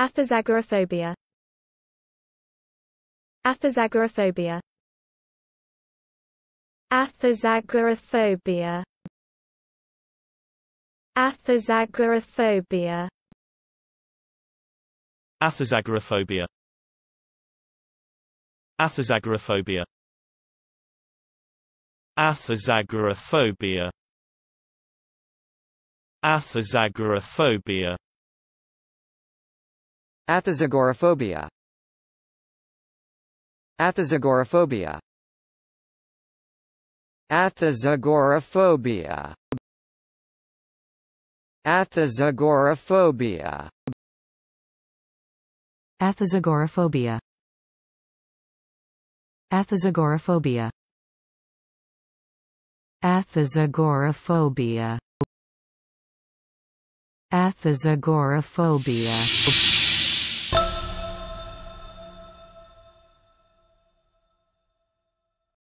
Atherzagoraphobia Atherzagoraphobia Atherzagoraphobia Atherzagoraphobia Atherzagoraphobia Atherzagoraphobia Atherzagoraphobia Atherzagoraphobia Athazagoraphobia Athazagoraphobia Athazagoraphobia Athazagoraphobia Athazagoraphobia Athazagoraphobia Athazagoraphobia Athazagoraphobia